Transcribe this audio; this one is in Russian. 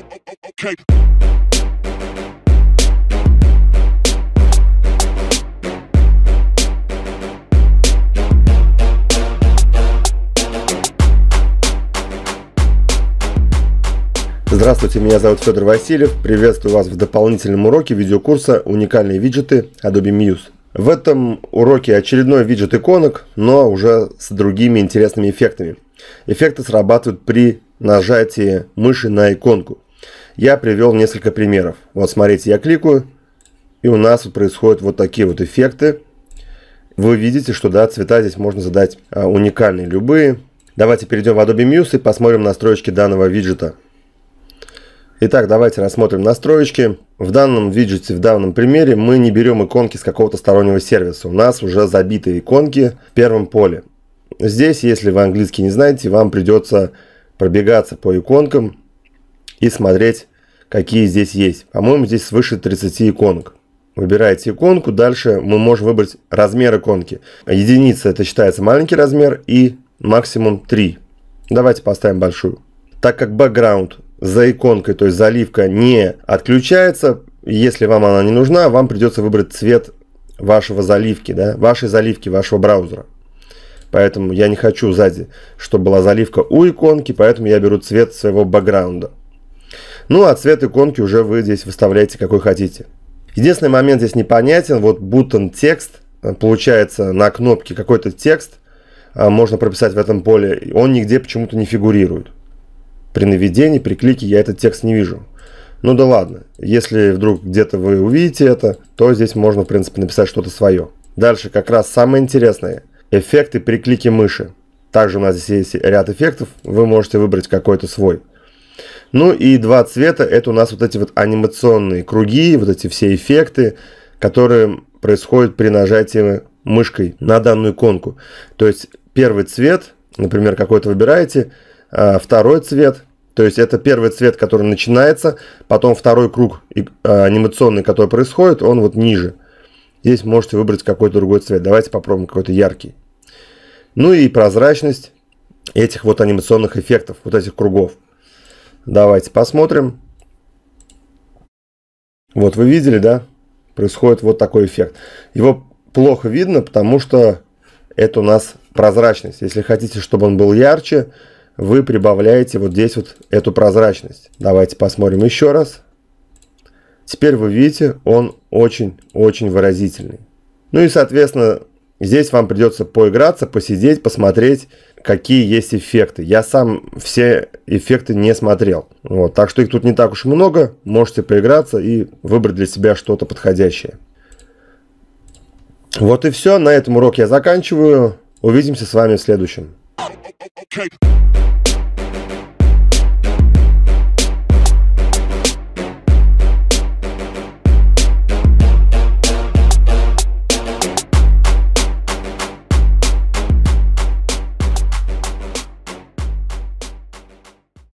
Okay. Здравствуйте, меня зовут Федор Васильев. Приветствую вас в дополнительном уроке видеокурса «Уникальные виджеты Adobe Muse». В этом уроке очередной виджет иконок, но уже с другими интересными эффектами. Эффекты срабатывают при нажатии мыши на иконку. Я привел несколько примеров. Вот смотрите, я кликаю, и у нас вот происходят вот такие вот эффекты. Вы видите, что да, цвета здесь можно задать а, уникальные, любые. Давайте перейдем в Adobe Muse и посмотрим настройки данного виджета. Итак, давайте рассмотрим настройки В данном виджете, в данном примере мы не берем иконки с какого-то стороннего сервиса. У нас уже забитые иконки в первом поле. Здесь, если вы английский не знаете, вам придется пробегаться по иконкам и смотреть какие здесь есть. По-моему, здесь свыше 30 иконок. Выбираете иконку, дальше мы можем выбрать размер иконки. Единица это считается маленький размер и максимум 3. Давайте поставим большую. Так как бэкграунд за иконкой, то есть заливка не отключается, если вам она не нужна, вам придется выбрать цвет вашего заливки, да, вашей заливки, вашего браузера. Поэтому я не хочу сзади, чтобы была заливка у иконки, поэтому я беру цвет своего бэкграунда. Ну, а цвет иконки уже вы здесь выставляете какой хотите. Единственный момент здесь непонятен. Вот бутон текст, э, получается на кнопке какой-то текст, а, можно прописать в этом поле. Он нигде почему-то не фигурирует. При наведении, при клике я этот текст не вижу. Ну да ладно, если вдруг где-то вы увидите это, то здесь можно, в принципе, написать что-то свое. Дальше как раз самое интересное. Эффекты при клике мыши. Также у нас здесь есть ряд эффектов, вы можете выбрать какой-то свой. Ну и два цвета это у нас вот эти вот анимационные круги, вот эти все эффекты, которые происходят при нажатии мышкой на данную иконку. То есть первый цвет, например, какой-то выбираете, а, второй цвет, то есть это первый цвет, который начинается, потом второй круг а, анимационный, который происходит, он вот ниже. Здесь можете выбрать какой-то другой цвет. Давайте попробуем какой-то яркий. Ну и прозрачность этих вот анимационных эффектов, вот этих кругов. Давайте посмотрим. Вот вы видели, да? Происходит вот такой эффект. Его плохо видно, потому что это у нас прозрачность. Если хотите, чтобы он был ярче, вы прибавляете вот здесь вот эту прозрачность. Давайте посмотрим еще раз. Теперь вы видите, он очень-очень выразительный. Ну и, соответственно, Здесь вам придется поиграться, посидеть, посмотреть, какие есть эффекты. Я сам все эффекты не смотрел. Вот, так что их тут не так уж много. Можете поиграться и выбрать для себя что-то подходящее. Вот и все. На этом урок я заканчиваю. Увидимся с вами в следующем.